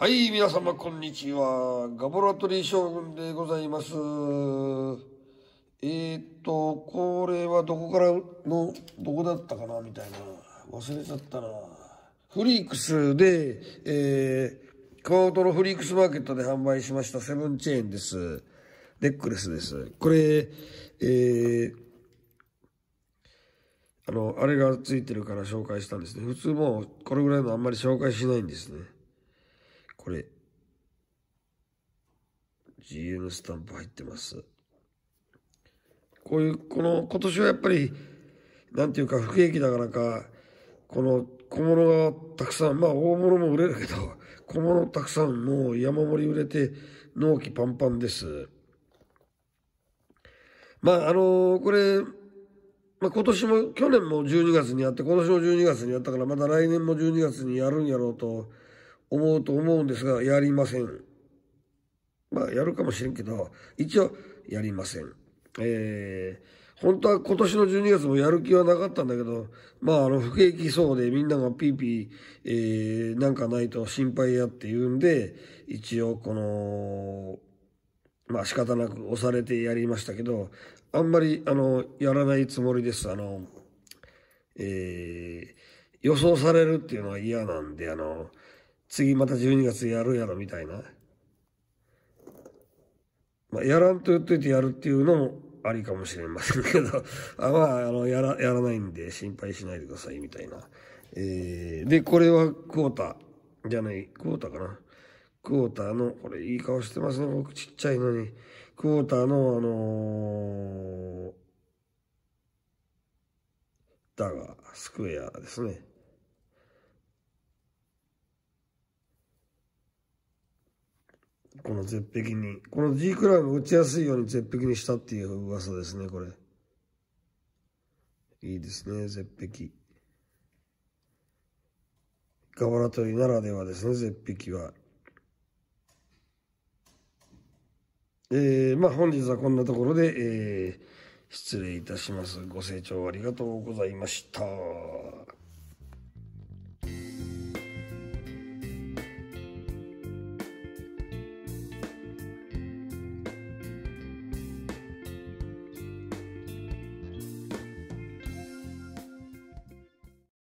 はい、皆様こんにちは。ガボラトリー将軍でございます。えー、っと、これはどこからの、どこだったかなみたいな。忘れちゃったな。フリークスで、えー、熊本のフリークスマーケットで販売しましたセブンチェーンです。ネックレスです。これ、えー、あの、あれがついてるから紹介したんですね。普通もうこれぐらいのあんまり紹介しないんですね。これ、g m スタンプ入ってます。こういう、この、今年はやっぱり、なんていうか、不景気だからか、この小物がたくさん、まあ大物も売れるけど、小物たくさんもう山盛り売れて、納期パンパンです。まああのこれ、まあ今年も、去年も12月にやって、今年も12月にやったから、また来年も12月にやるんやろうと、思うと思うんですが、やりません。まあ、やるかもしれんけど、一応、やりません。えー、本当は今年の12月もやる気はなかったんだけど、まあ、あの、不景気そうでみんながピーピー、えー、なんかないと心配やって言うんで、一応、この、まあ、仕方なく押されてやりましたけど、あんまり、あの、やらないつもりです。あの、えー、予想されるっていうのは嫌なんで、あの、次また12月やるやろみたいな。まあ、やらんと言っといてやるっていうのもありかもしれませんけど、あまあ、あの、やら、やらないんで心配しないでくださいみたいな。えー、で、これはクォーターじゃない、クォーターかな。クォーターの、これいい顔してますね、僕ちっちゃいのに。クォーターの、あのー、だが、スクエアですね。この絶壁に。この G クラブ打ちやすいように絶壁にしたっていう噂ですね、これ。いいですね、絶壁。ガバラ鳥ならではですね、絶壁は。えー、まあ本日はこんなところで、えー、失礼いたします。ご清聴ありがとうございました。